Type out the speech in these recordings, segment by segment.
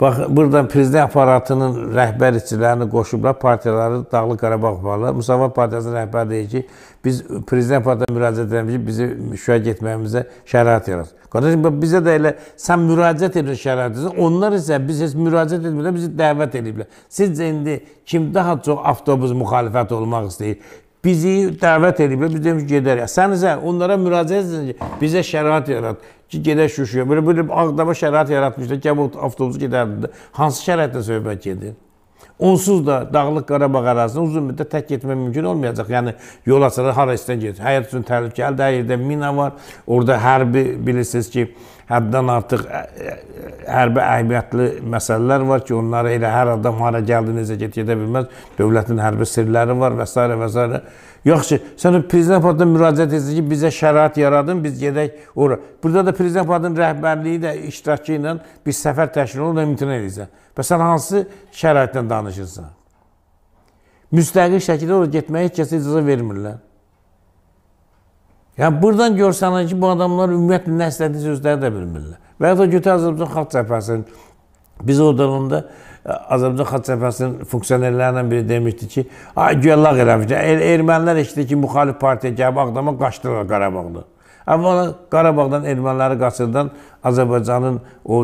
Bax, buradan prezident aparatının rəhbər işçilərini qoşublar, partiyaları Dağlı Qarabağ varlar. Müsavat Partiyasının rəhbəri deyir ki, biz prezident partiyasına müraciət edəmişik, bizi şüa getməyimizə şərait yarat. Qardaşım, bizə də elə sən müraciət edir şərait edirsən, onlar isə biz heç müraciət etmədən bizi dəvət ediblər. Sizcə indi kim daha çox avtobus müxalifət olmaq istəyir? bizi dəvət ediblər. Biz demiş gedərik. Sənizə onlara müraciət edəcək. Bizə şərait yarat ki, gedək Şuşaya. Belə bir Ağdama şərait yaratmışdı. Gəl avtobusu gedərdi. Hansı şəraitdə söhbət gedir? Onsuz da Dağlıq Qarabağ ərazisində uzun müddət tək getmək mümkün olmayacaq. Yəni yol açarı hara istəyən gedir. Həyat üçün təhlükəlidir. Hər yerdə mina var. Orada hərbi bilirsiniz ki, həddən artıq hərbi əhəmiyyətli məsələlər var ki, onları elə hər adam hara gəldi, necə get gedə bilməz. Dövlətin hərbi sirləri var və s. və s. Yaxşı, sən prezident partına müraciət etsin ki, bizə şərait yaradın, biz gedək ora. Burada da prezident partının rəhbərliyi də iştirakı ilə bir səfər təşkil olunur, imtina edəcək. Bəs sən hansı şəraitdən danışırsan? danışırsa. Müstəqil şəkildə orada getməyə heç kəsə icazə vermirlər. Yəni buradan görsənir ki, bu adamlar ümumiyyətlə nə istədiyi sözləri də bilmirlər. Və ya da götür Azərbaycan Xalq Cəbhəsinin biz o dövrdə e, Azərbaycan Xalq Cəbhəsinin funksionerlərlə biri demişdi ki, ay güya lağ eləmişdi. Er ermənilər eşitdi ki, müxalif partiya gəlib Ağdama qaçdılar Qarabağda. Amma Qarabağdan erməniləri qaçırdan Azərbaycanın o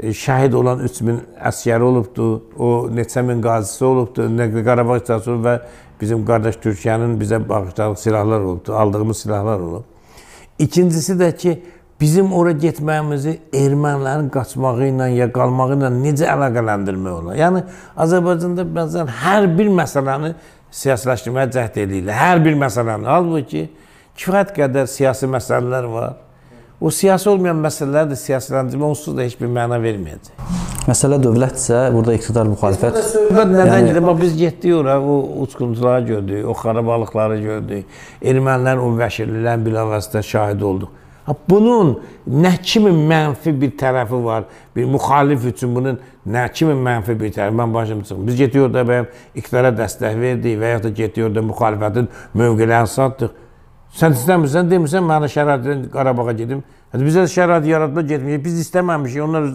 E, şəhid olan 3000 əsgəri olubdu, o neçə min qazisi olubdu, Nəqli Qarabağ İclası və bizim qardaş Türkiyənin bizə bağışladığı silahlar olubdu, aldığımız silahlar olub. İkincisi də ki, bizim ora getməyimizi ermənilərin qaçmağı ilə ya qalmağı ilə necə əlaqələndirmək olar? Yəni Azərbaycanda bəzən hər bir məsələni siyasiləşdirməyə cəhd edirlər. Hər bir məsələni. Halbuki kifayət qədər siyasi məsələlər var o siyasi olmayan məsələlər də siyasələndirmə onsuz da heç bir məna verməyəcək. Məsələ dövlətdirsə, burada iqtidar müxalifət. Söhbət yəni- nədən gedir? Bax biz getdik ora, o uçqunçuları gördük, o xarabalıqları gördük. Ermənilər, o vəhşililərin bilavasitə şahid olduq. Ha bunun nə kimi mənfi bir tərəfi var? Bir müxalif üçün bunun nə kimi mənfi bir tərəfi? Mən başım çıxım. Biz getdik orada bəyəm iqtidara dəstək verdik və ya da getdik orada müxalifətin mövqelərini satdıq. Sən istəmirsən, demirsən mənə şərait Qarabağa gedim. Bizə şərait yaradılıb getməyib. Biz istəməmişik. Onlar